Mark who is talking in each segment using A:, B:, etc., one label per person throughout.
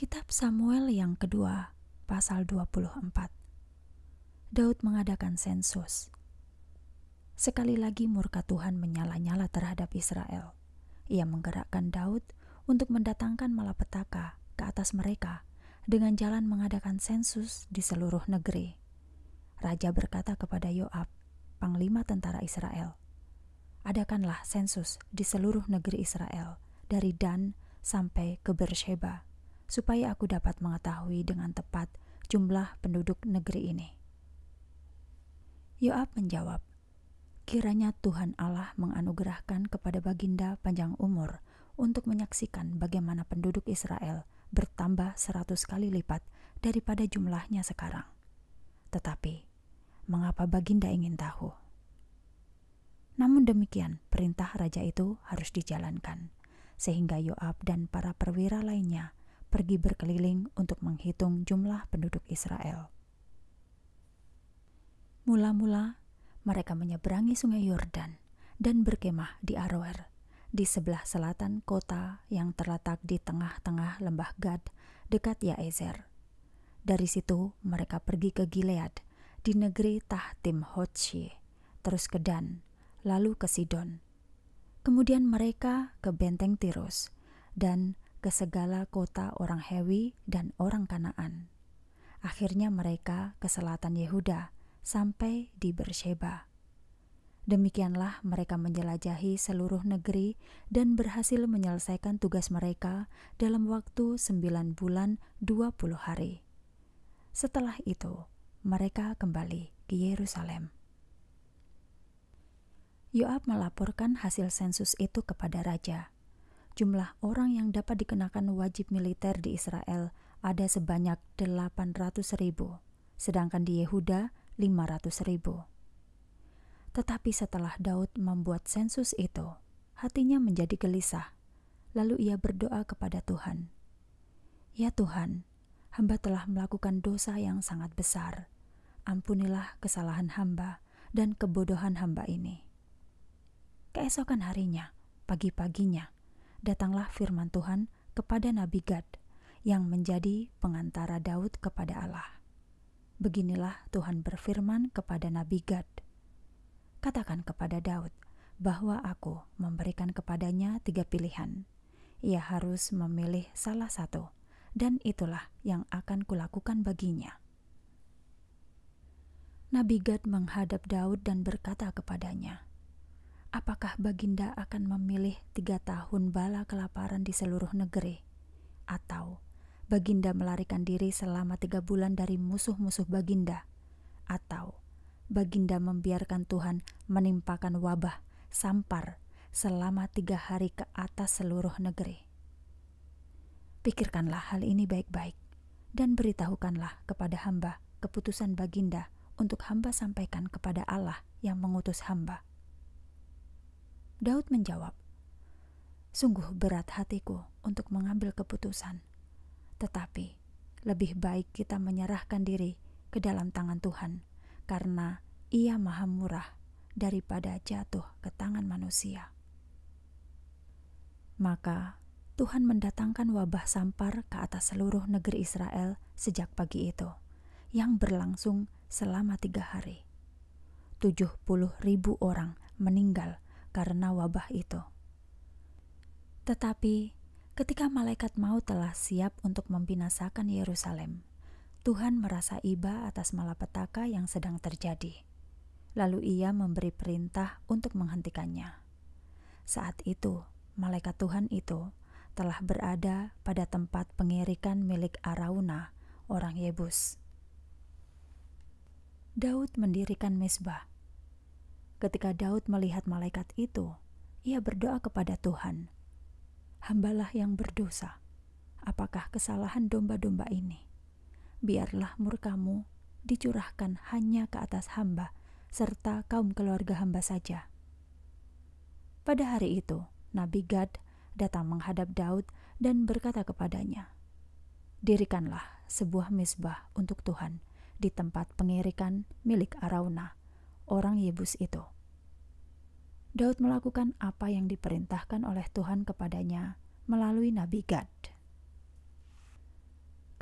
A: Kitab Samuel yang kedua, pasal 24. Daud mengadakan sensus. Sekali lagi murka Tuhan menyala-nyala terhadap Israel. Ia menggerakkan Daud untuk mendatangkan malapetaka ke atas mereka dengan jalan mengadakan sensus di seluruh negeri. Raja berkata kepada Yoab, panglima tentara Israel, "Adakanlah sensus di seluruh negeri Israel, dari Dan sampai ke Bersheba." supaya aku dapat mengetahui dengan tepat jumlah penduduk negeri ini. Yoab menjawab, Kiranya Tuhan Allah menganugerahkan kepada Baginda panjang umur untuk menyaksikan bagaimana penduduk Israel bertambah seratus kali lipat daripada jumlahnya sekarang. Tetapi, mengapa Baginda ingin tahu? Namun demikian, perintah raja itu harus dijalankan, sehingga Yoab dan para perwira lainnya pergi berkeliling untuk menghitung jumlah penduduk Israel. Mula-mula, mereka menyeberangi Sungai Yordan dan berkemah di Aroer, di sebelah selatan kota yang terletak di tengah-tengah lembah Gad dekat Yaezer. Dari situ, mereka pergi ke Gilead, di negeri Tahtim Hotshi, terus ke Dan, lalu ke Sidon. Kemudian mereka ke benteng Tirus dan ke segala kota orang Hewi dan orang Kanaan. Akhirnya mereka ke selatan Yehuda sampai di Bersheba. Demikianlah mereka menjelajahi seluruh negeri dan berhasil menyelesaikan tugas mereka dalam waktu sembilan bulan dua puluh hari. Setelah itu, mereka kembali ke Yerusalem. Yoab melaporkan hasil sensus itu kepada raja jumlah orang yang dapat dikenakan wajib militer di Israel ada sebanyak 800 ribu, sedangkan di Yehuda 500 ribu. Tetapi setelah Daud membuat sensus itu, hatinya menjadi gelisah. Lalu ia berdoa kepada Tuhan. Ya Tuhan, hamba telah melakukan dosa yang sangat besar. Ampunilah kesalahan hamba dan kebodohan hamba ini. Keesokan harinya, pagi-paginya, datanglah firman Tuhan kepada Nabi Gad yang menjadi pengantara Daud kepada Allah. Beginilah Tuhan berfirman kepada Nabi Gad. Katakan kepada Daud bahwa aku memberikan kepadanya tiga pilihan. Ia harus memilih salah satu, dan itulah yang akan kulakukan baginya. Nabi Gad menghadap Daud dan berkata kepadanya, apakah Baginda akan memilih tiga tahun bala kelaparan di seluruh negeri? Atau Baginda melarikan diri selama tiga bulan dari musuh-musuh Baginda? Atau Baginda membiarkan Tuhan menimpakan wabah, sampar, selama tiga hari ke atas seluruh negeri? Pikirkanlah hal ini baik-baik dan beritahukanlah kepada hamba keputusan Baginda untuk hamba sampaikan kepada Allah yang mengutus hamba. Daud menjawab, Sungguh berat hatiku untuk mengambil keputusan. Tetapi, lebih baik kita menyerahkan diri ke dalam tangan Tuhan, karena ia maha murah daripada jatuh ke tangan manusia. Maka, Tuhan mendatangkan wabah sampar ke atas seluruh negeri Israel sejak pagi itu, yang berlangsung selama tiga hari. 70 ribu orang meninggal karena wabah itu. Tetapi ketika malaikat maut telah siap untuk membinasakan Yerusalem, Tuhan merasa iba atas malapetaka yang sedang terjadi. Lalu ia memberi perintah untuk menghentikannya. Saat itu, malaikat Tuhan itu telah berada pada tempat pengirikan milik Arauna, orang Yebus. Daud mendirikan mesbah Ketika Daud melihat malaikat itu, ia berdoa kepada Tuhan, "Hambalah yang berdosa, apakah kesalahan domba-domba ini? Biarlah murkamu dicurahkan hanya ke atas hamba serta kaum keluarga hamba saja." Pada hari itu, Nabi Gad datang menghadap Daud dan berkata kepadanya, "Dirikanlah sebuah misbah untuk Tuhan." di tempat pengirikan milik Arauna orang Yebus itu. Daud melakukan apa yang diperintahkan oleh Tuhan kepadanya melalui Nabi Gad.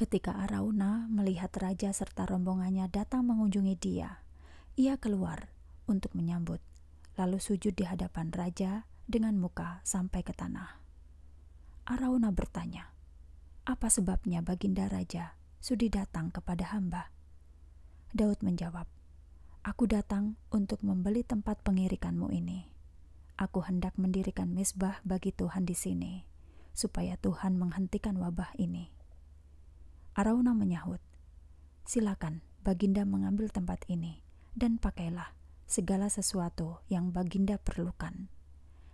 A: Ketika Arauna melihat raja serta rombongannya datang mengunjungi dia, ia keluar untuk menyambut, lalu sujud di hadapan raja dengan muka sampai ke tanah. Arauna bertanya, "Apa sebabnya Baginda Raja sudi datang kepada hamba?" Daud menjawab, Aku datang untuk membeli tempat pengirikanmu ini. Aku hendak mendirikan misbah bagi Tuhan di sini, supaya Tuhan menghentikan wabah ini. Arauna menyahut, Silakan, Baginda mengambil tempat ini, dan pakailah segala sesuatu yang Baginda perlukan.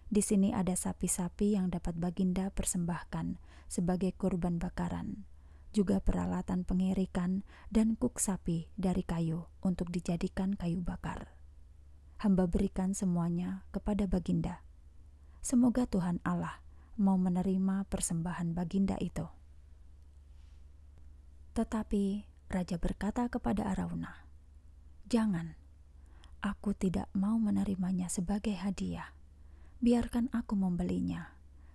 A: Di sini ada sapi-sapi yang dapat Baginda persembahkan sebagai kurban bakaran juga peralatan pengirikan dan kuk sapi dari kayu untuk dijadikan kayu bakar. Hamba berikan semuanya kepada Baginda. Semoga Tuhan Allah mau menerima persembahan Baginda itu. Tetapi raja berkata kepada Arauna, "Jangan, aku tidak mau menerimanya sebagai hadiah. Biarkan aku membelinya."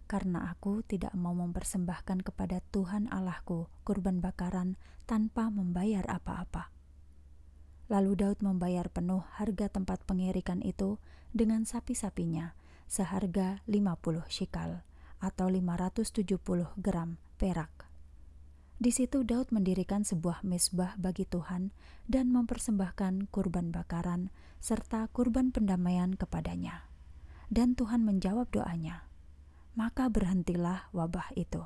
A: karena aku tidak mau mempersembahkan kepada Tuhan Allahku kurban bakaran tanpa membayar apa-apa. Lalu Daud membayar penuh harga tempat pengirikan itu dengan sapi-sapinya, seharga 50 shikal atau 570 gram perak. Di situ Daud mendirikan sebuah misbah bagi Tuhan dan mempersembahkan kurban bakaran serta kurban pendamaian kepadanya. Dan Tuhan menjawab doanya maka berhentilah wabah itu.